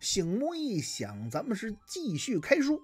醒目一想，咱们是继续开书。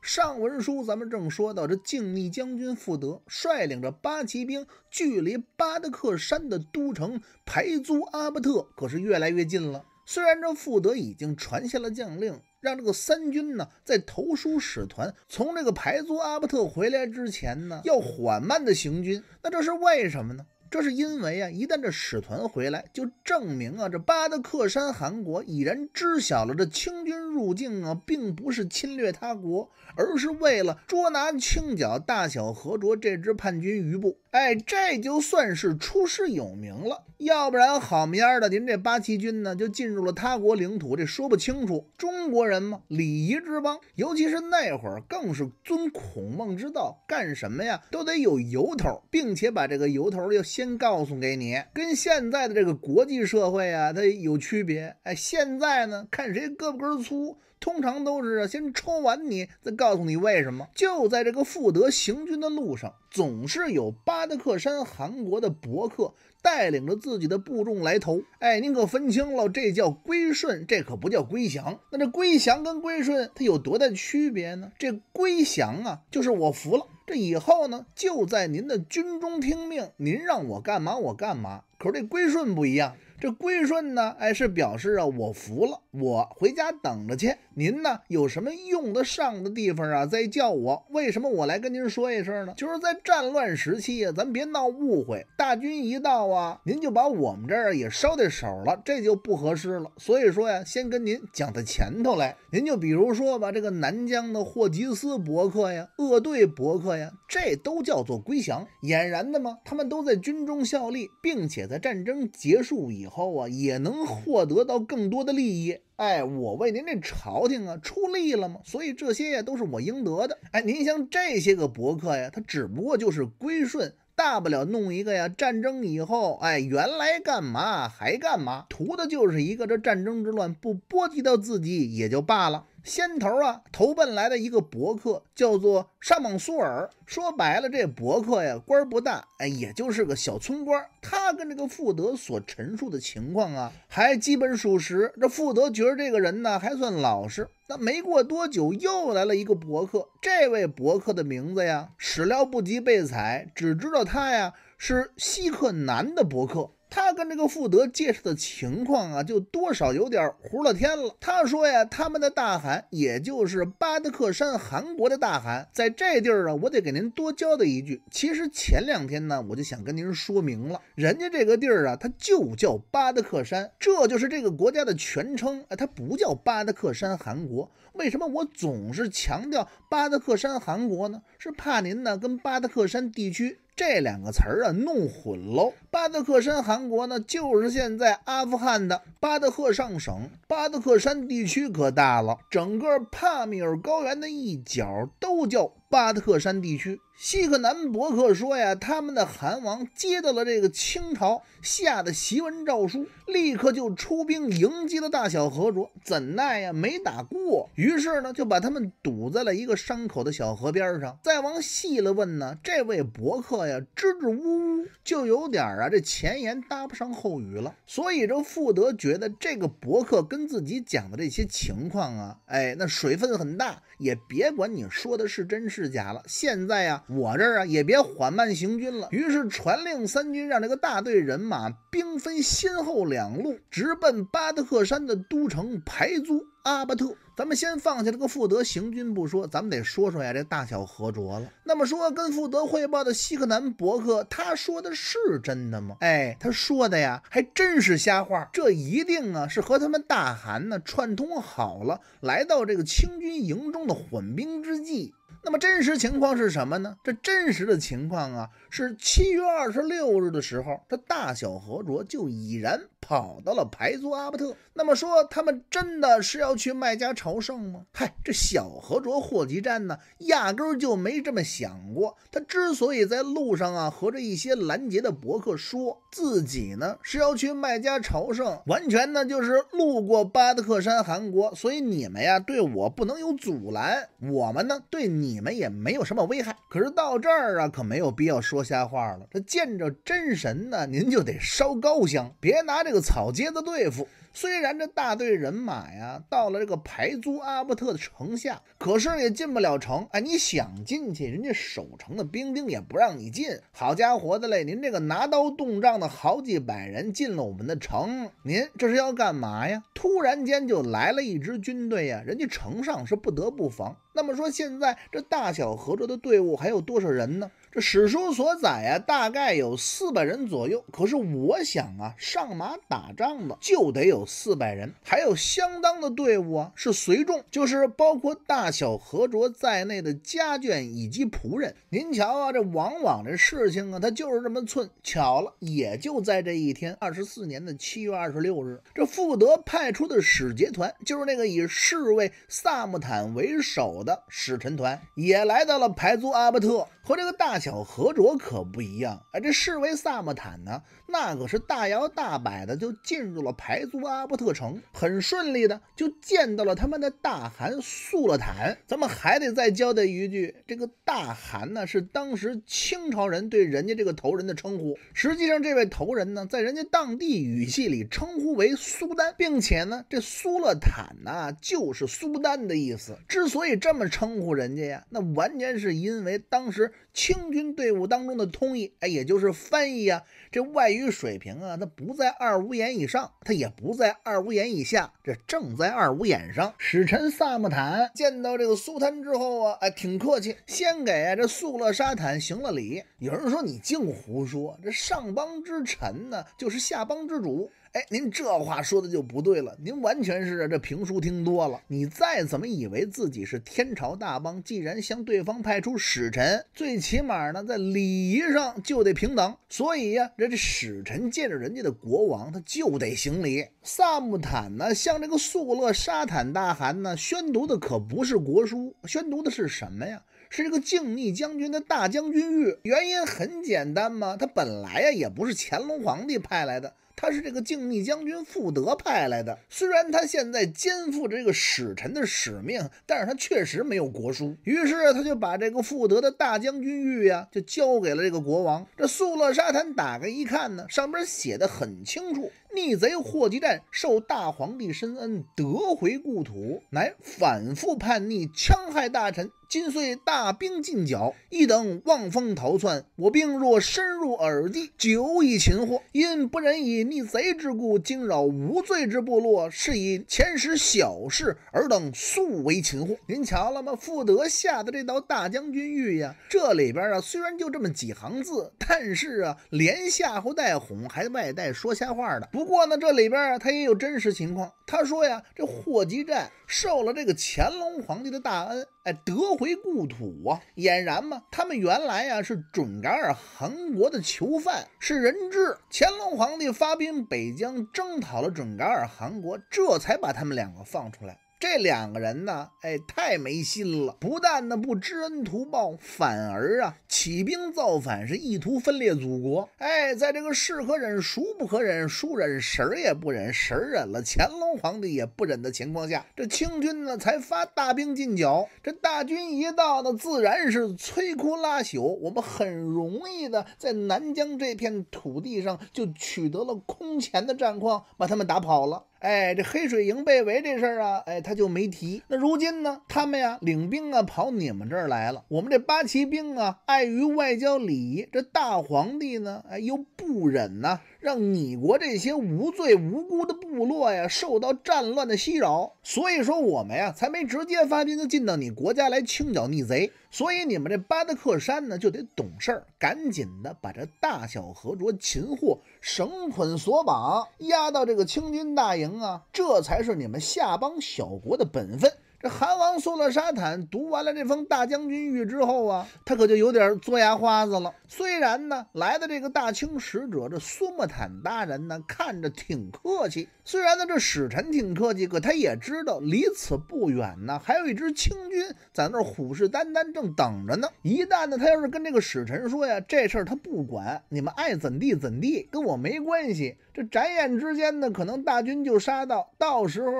上文书咱们正说到这静谧将军富德率领着八旗兵，距离巴德克山的都城排租阿巴特可是越来越近了。虽然这富德已经传下了将令，让这个三军呢在投书使团从这个排租阿巴特回来之前呢，要缓慢的行军。那这是为什么呢？这是因为啊，一旦这使团回来，就证明啊，这巴德克山汗国已然知晓了这清军入境啊，并不是侵略他国，而是为了捉拿清剿大小和卓这支叛军余部。哎，这就算是出师有名了。要不然，好么样的，您这八旗军呢，就进入了他国领土，这说不清楚。中国人嘛，礼仪之邦，尤其是那会儿，更是尊孔孟之道，干什么呀，都得有由头，并且把这个由头要先。告诉给你，跟现在的这个国际社会啊，它有区别。哎，现在呢，看谁胳膊根粗。通常都是先抽完你，再告诉你为什么。就在这个富德行军的路上，总是有巴德克山汗国的博客带领着自己的部众来投。哎，您可分清了，这叫归顺，这可不叫归降。那这归降跟归顺，它有多大区别呢？这归降啊，就是我服了，这以后呢，就在您的军中听命，您让我干嘛我干嘛。可是这归顺不一样，这归顺呢，哎，是表示啊，我服了，我回家等着去。您呢有什么用得上的地方啊？再叫我，为什么我来跟您说一声呢？就是在战乱时期啊，咱别闹误会。大军一到啊，您就把我们这儿也捎带手了，这就不合适了。所以说呀，先跟您讲到前头来。您就比如说吧，这个南疆的霍吉斯伯克呀、鄂队伯克呀，这都叫做归降，俨然的嘛，他们都在军中效力，并且在战争结束以后啊，也能获得到更多的利益。哎，我为您这朝廷啊出力了吗？所以这些呀都是我应得的。哎，您像这些个博客呀，他只不过就是归顺，大不了弄一个呀。战争以后，哎，原来干嘛还干嘛，图的就是一个这战争之乱不波及到自己也就罢了。先头啊，投奔来的一个博客叫做沙蒙苏尔。说白了，这博客呀，官不大，哎，也就是个小村官。他跟这个富德所陈述的情况啊，还基本属实。这富德觉得这个人呢，还算老实。那没过多久，又来了一个博客。这位博客的名字呀，始料不及被踩，只知道他呀是西克南的博客。他跟这个富德介绍的情况啊，就多少有点糊了天了。他说呀，他们的大汗，也就是巴德克山韩国的大汗，在这地儿啊，我得给您多交代一句。其实前两天呢，我就想跟您说明了，人家这个地儿啊，它就叫巴德克山，这就是这个国家的全称，它不叫巴德克山韩国。为什么我总是强调巴德克山韩国呢？是怕您呢跟巴德克山地区。这两个词儿啊，弄混喽。巴德克山，韩国呢，就是现在阿富汗的巴德赫上省。巴德克山地区可大了，整个帕米尔高原的一角都叫。巴特山地区，西克南伯克说呀，他们的汗王接到了这个清朝下的檄文诏书，立刻就出兵迎击了大小和卓。怎奈呀，没打过，于是呢，就把他们堵在了一个山口的小河边上。再往细了问呢，这位伯克呀，支支吾吾，就有点儿啊，这前言搭不上后语了。所以这富德觉得这个伯克跟自己讲的这些情况啊，哎，那水分很大，也别管你说的是真是假了！现在呀，我这儿啊也别缓慢行军了。于是传令三军，让这个大队人马兵分先后两路，直奔巴德克山的都城排租阿巴特。咱们先放下这个富德行军不说，咱们得说说呀这大小何卓了。那么说跟富德汇报的西克南伯克，他说的是真的吗？哎，他说的呀还真是瞎话。这一定啊是和他们大汗呢串通好了，来到这个清军营中的缓兵之计。那么真实情况是什么呢？这真实的情况啊，是七月二十六日的时候，这大小和卓就已然跑到了排租阿伯特。那么说，他们真的是要去麦加朝圣吗？嗨，这小和卓霍集站呢，压根儿就没这么想过。他之所以在路上啊和着一些拦截的博客说自己呢是要去麦加朝圣，完全呢就是路过巴德克山韩国，所以你们呀对我不能有阻拦，我们呢对你。你们也没有什么危害，可是到这儿啊，可没有必要说瞎话了。这见着真神呢，您就得烧高香，别拿这个草芥子对付。虽然这大队人马呀，到了这个排租阿伯特的城下，可是也进不了城。哎，你想进去，人家守城的兵丁也不让你进。好家伙的嘞，您这个拿刀动仗的好几百人进了我们的城，您这是要干嘛呀？突然间就来了一支军队呀，人家城上是不得不防。那么说，现在这大小合作的队伍还有多少人呢？史书所载啊，大概有四百人左右。可是我想啊，上马打仗的就得有四百人，还有相当的队伍啊，是随众，就是包括大小和卓在内的家眷以及仆人。您瞧啊，这往往这事情啊，它就是这么寸巧了。也就在这一天，二十四年的七月二十六日，这富德派出的使节团，就是那个以侍卫萨木坦为首的使臣团，也来到了排族阿巴特和这个大。小何卓可不一样，哎，这侍卫萨木坦呢，那可是大摇大摆的就进入了排族阿伯特城，很顺利的就见到了他们的大汗苏勒坦。咱们还得再交代一句，这个大汗呢，是当时清朝人对人家这个头人的称呼。实际上，这位头人呢，在人家当地语系里称呼为苏丹，并且呢，这苏勒坦呢就是苏丹的意思。之所以这么称呼人家呀，那完全是因为当时清。军队伍当中的通译，哎，也就是翻译啊，这外语水平啊，他不在二五眼以上，他也不在二五眼以下，这正在二五眼上。使臣萨木坦见到这个苏丹之后啊，哎，挺客气，先给这素勒沙坦行了礼。有人说你净胡说，这上邦之臣呢，就是下邦之主。哎，您这话说的就不对了，您完全是啊这评书听多了。你再怎么以为自己是天朝大邦，既然向对方派出使臣，最起码呢在礼仪上就得平等。所以呀，这这使臣见着人家的国王，他就得行礼。萨木坦呢，向这个素勒沙坦大汗呢宣读的可不是国书，宣读的是什么呀？是这个静谧将军的大将军谕。原因很简单嘛，他本来呀也不是乾隆皇帝派来的。他是这个静密将军傅德派来的，虽然他现在肩负着这个使臣的使命，但是他确实没有国书。于是他就把这个傅德的大将军玉呀，就交给了这个国王。这素乐沙坦打开一看呢，上边写的很清楚：逆贼霍吉战，受大皇帝深恩，得回故土，乃反复叛逆，戕害大臣。今遂大兵进剿，一等望风逃窜。我兵若深入耳地，久已擒获，因不忍以。逆贼之故，惊扰无罪之部落，是以前时小事，尔等素为擒获。您瞧了吗？富德下的这道大将军谕呀，这里边啊虽然就这么几行字，但是啊连吓唬带哄，还外带说瞎话的。不过呢，这里边啊，他也有真实情况。他说呀，这霍集战受了这个乾隆皇帝的大恩。哎，得回故土啊！俨然嘛，他们原来呀是准噶尔汗国的囚犯，是人质。乾隆皇帝发兵北疆，征讨了准噶尔汗国，这才把他们两个放出来。这两个人呢，哎，太没心了。不但呢不知恩图报，反而啊起兵造反，是意图分裂祖国。哎，在这个是可忍，孰不可忍，孰忍婶儿也不忍，婶儿忍了，乾隆皇帝也不忍的情况下，这清军呢才发大兵进剿。这大军一到呢，自然是摧枯拉朽。我们很容易的在南疆这片土地上就取得了空前的战况，把他们打跑了。哎，这黑水营被围这事儿啊，哎，他就没提。那如今呢，他们呀领兵啊跑你们这儿来了。我们这八旗兵啊，碍于外交礼仪，这大皇帝呢，哎，又不忍呐，让你国这些无罪无辜的部落呀受到战乱的袭扰，所以说我们呀才没直接发兵就进到你国家来清剿逆贼。所以你们这巴德克山呢，就得懂事儿，赶紧的把这大小河卓擒获，绳捆索绑，押到这个清军大营啊！这才是你们夏邦小国的本分。这韩王苏勒沙坦读完了这封大将军谕之后啊，他可就有点作牙花子了。虽然呢，来的这个大清使者这苏木坦大人呢，看着挺客气；虽然呢，这使臣挺客气，可他也知道，离此不远呢，还有一支清军在那虎视眈眈，正等着呢。一旦呢，他要是跟这个使臣说呀，这事儿他不管，你们爱怎地怎地，跟我没关系。这眨眼之间呢，可能大军就杀到，到时候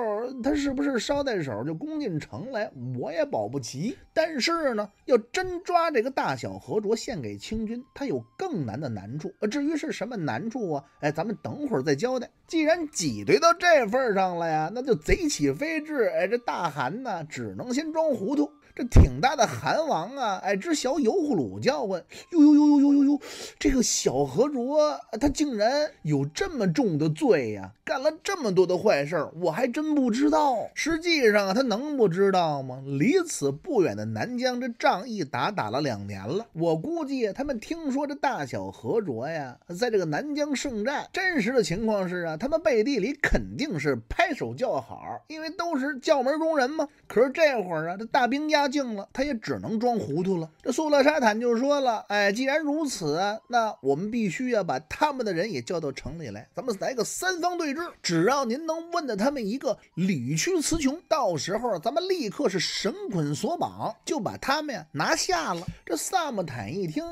他是不是捎带手就攻进？城来我也保不齐，但是呢，要真抓这个大小和卓献给清军，他有更难的难处。至于是什么难处啊，哎，咱们等会儿再交代。既然挤兑到这份上了呀，那就贼起飞智。哎，这大汗呢，只能先装糊涂。这挺大的韩王啊，哎，这小油葫芦叫唤，呦呦呦呦呦呦呦，这个小何卓他竟然有这么重的罪呀？干了这么多的坏事，我还真不知道。实际上啊，他能不知道吗？离此不远的南疆，这仗一打打了两年了。我估计他们听说这大小何卓呀，在这个南疆圣战，真实的情况是啊，他们背地里肯定是拍手叫好，因为都是叫门中人嘛。可是这会儿啊，这大兵压。静了，他也只能装糊涂了。这苏勒沙坦就说了：“哎，既然如此，那我们必须要把他们的人也叫到城里来，咱们来个三方对峙。只要您能问到他们一个理屈词穷，到时候咱们立刻是绳捆索绑，就把他们呀拿下了。”这萨木坦一听，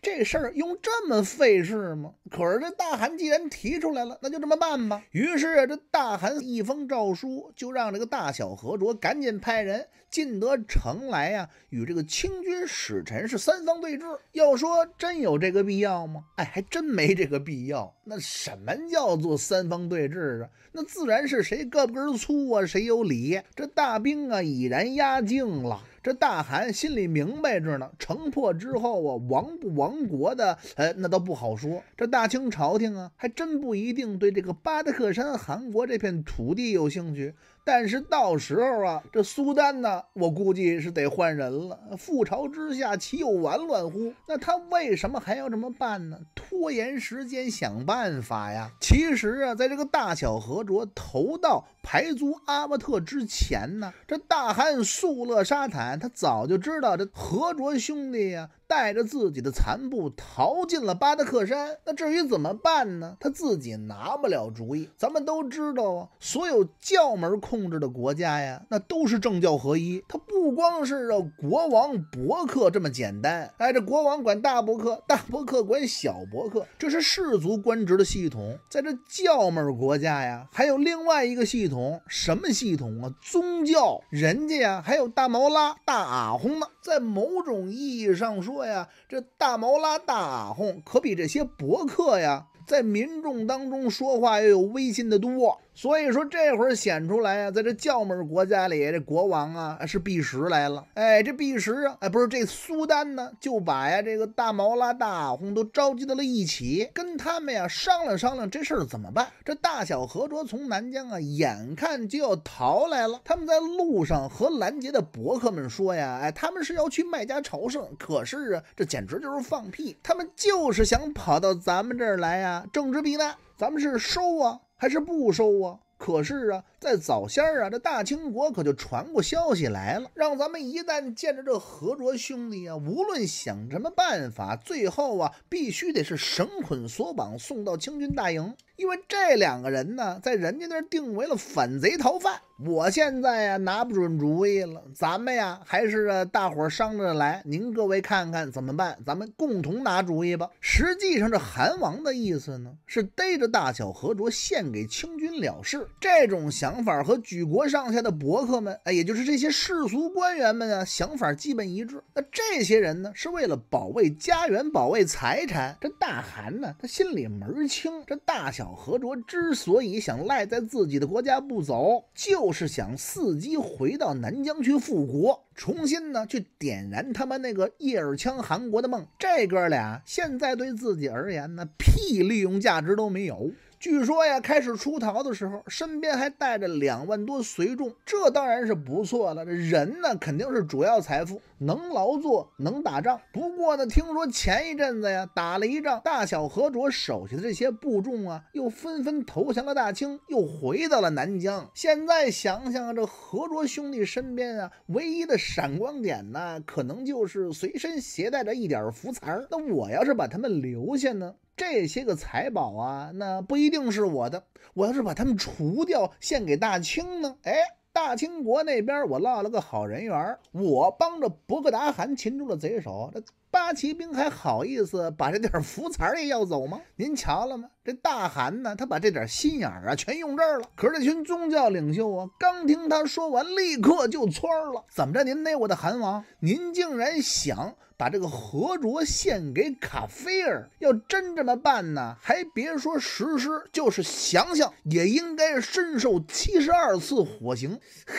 这事儿用这么费事吗？可是这大汗既然提出来了，那就这么办吧。于是这大汗一封诏书，就让这个大小和卓赶紧派人。进得城来呀，与这个清军使臣是三方对峙。要说真有这个必要吗？哎，还真没这个必要。那什么叫做三方对峙啊？那自然是谁胳膊根粗啊，谁有理。这大兵啊已然压境了，这大汗心里明白着呢。城破之后啊，亡不亡国的，呃，那倒不好说。这大清朝廷啊，还真不一定对这个巴德克山汗国这片土地有兴趣。但是到时候啊，这苏丹呢，我估计是得换人了。覆巢之下，岂有完卵乎？那他为什么还要这么办呢？拖延时间，想办法呀。其实啊，在这个大小和卓头道。排租阿巴特之前呢，这大汗速勒沙坦他早就知道这何卓兄弟呀带着自己的残部逃进了巴达克山。那至于怎么办呢？他自己拿不了主意。咱们都知道啊，所有教门控制的国家呀，那都是政教合一。他不光是啊国王伯克这么简单。哎，这国王管大伯克，大伯克管小伯克，这是氏族官职的系统。在这教门国家呀，还有另外一个系。统。统什么系统啊？宗教人家呀，还有大毛拉、大阿訇呢。在某种意义上说呀，这大毛拉、大阿訇可比这些博客呀，在民众当中说话要有威信的多。所以说这会儿显出来啊，在这教门国家里，这国王啊是弼时来了。哎，这弼时啊，哎，不是这苏丹呢，就把呀这个大毛拉、大红都召集到了一起，跟他们呀商量商量这事儿怎么办。这大小和卓从南疆啊，眼看就要逃来了。他们在路上和拦截的伯克们说呀，哎，他们是要去麦加朝圣。可是啊，这简直就是放屁！他们就是想跑到咱们这儿来呀，政治避难，咱们是收啊。还是不收啊？可是啊，在早先儿啊，这大清国可就传过消息来了，让咱们一旦见着这何卓兄弟啊，无论想什么办法，最后啊，必须得是绳捆索绑送到清军大营。因为这两个人呢，在人家那儿定为了反贼逃犯，我现在呀拿不准主意了。咱们呀还是大伙儿商量着来，您各位看看怎么办？咱们共同拿主意吧。实际上，这韩王的意思呢，是逮着大小和卓献给清军了事。这种想法和举国上下的伯克们，哎，也就是这些世俗官员们啊，想法基本一致。那这些人呢，是为了保卫家园、保卫财产。这大韩呢，他心里门儿清。这大小小何卓之所以想赖在自己的国家不走，就是想伺机回到南疆去复国，重新呢去点燃他妈那个叶尔羌汗国的梦。这哥俩现在对自己而言呢，屁利用价值都没有。据说呀，开始出逃的时候，身边还带着两万多随众，这当然是不错了。这人呢，肯定是主要财富，能劳作，能打仗。不过呢，听说前一阵子呀，打了一仗，大小和卓手下的这些部众啊，又纷纷投降了大清，又回到了南疆。现在想想，这和卓兄弟身边啊，唯一的闪光点呢，可能就是随身携带着一点福财儿。那我要是把他们留下呢？这些个财宝啊，那不一定是我的。我要是把他们除掉，献给大清呢？哎，大清国那边我落了个好人缘，我帮着博格达汗擒住了贼首，这八旗兵还好意思把这点福财也要走吗？您瞧了吗？这大汗呢，他把这点心眼儿啊全用这儿了。可是这群宗教领袖啊，刚听他说完，立刻就窜了。怎么着？您那我的汗王，您竟然想？把这个何卓献给卡菲尔，要真这么办呢，还别说实施，就是想想也应该身受七十二次火刑。呵，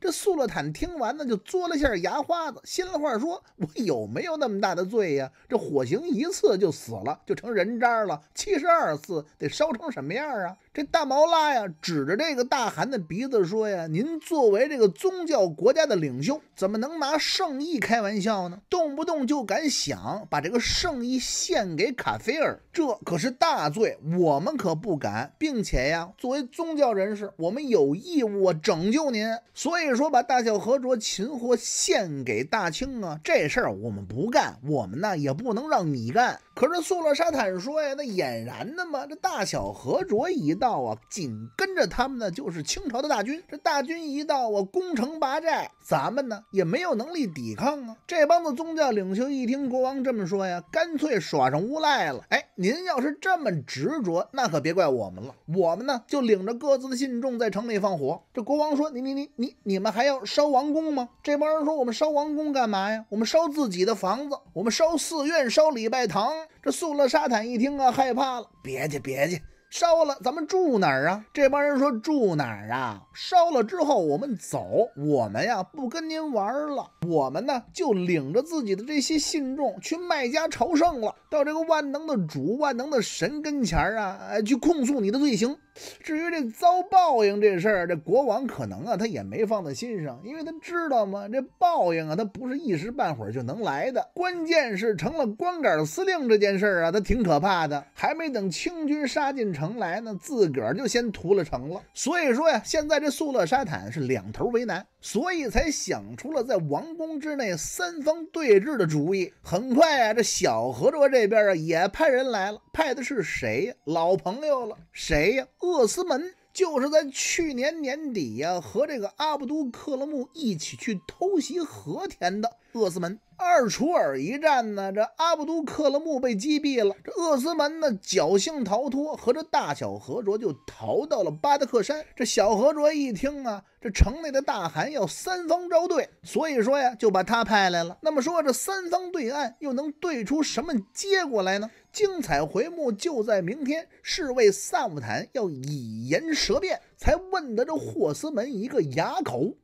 这苏勒坦听完呢，就嘬了下牙花子，心里话说：我有没有那么大的罪呀？这火刑一次就死了，就成人渣了，七十二次得烧成什么样啊？这大毛拉呀，指着这个大汗的鼻子说呀：“您作为这个宗教国家的领袖，怎么能拿圣意开玩笑呢？动不动就敢想把这个圣意献给卡菲尔，这可是大罪，我们可不敢。并且呀，作为宗教人士，我们有义务拯救您。所以说，把大小和卓擒获献给大清啊，这事儿我们不干，我们呢也不能让你干。”可是素勒沙坦说呀，那俨然的嘛，这大小和卓一到啊，紧跟着他们的就是清朝的大军。这大军一到，啊，攻城拔寨，咱们呢也没有能力抵抗啊。这帮子宗教领袖一听国王这么说呀，干脆耍上无赖了。哎，您要是这么执着，那可别怪我们了。我们呢就领着各自的信众在城里放火。这国王说，你你你你，你们还要烧王宫吗？这帮人说，我们烧王宫干嘛呀？我们烧自己的房子，我们烧寺院，烧礼拜堂。这苏勒沙坦一听啊，害怕了。别介，别介，烧了，咱们住哪儿啊？这帮人说住哪儿啊？烧了之后我们走，我们呀不跟您玩了，我们呢就领着自己的这些信众去麦家朝圣了，到这个万能的主、万能的神跟前啊，去控诉你的罪行。至于这遭报应这事儿，这国王可能啊，他也没放在心上，因为他知道吗？这报应啊，他不是一时半会儿就能来的。关键是成了光杆司令这件事儿啊，他挺可怕的。还没等清军杀进城来呢，自个儿就先屠了城了。所以说呀，现在这素勒沙坦是两头为难。所以才想出了在王宫之内三方对峙的主意。很快啊，这小和卓这边啊也派人来了。派的是谁呀？老朋友了，谁呀？厄斯门，就是在去年年底呀和这个阿布都克勒木一起去偷袭和田的厄斯门。二楚尔一战呢，这阿卜杜克勒木被击毙了，这厄斯门呢侥幸逃脱，和这大小和卓就逃到了巴达克山。这小和卓一听啊，这城内的大汗要三方招对，所以说呀，就把他派来了。那么说这三方对岸又能对出什么结果来呢？精彩回目就在明天。侍卫萨姆坦要以言舌辩，才问得这霍斯门一个哑口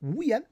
无言。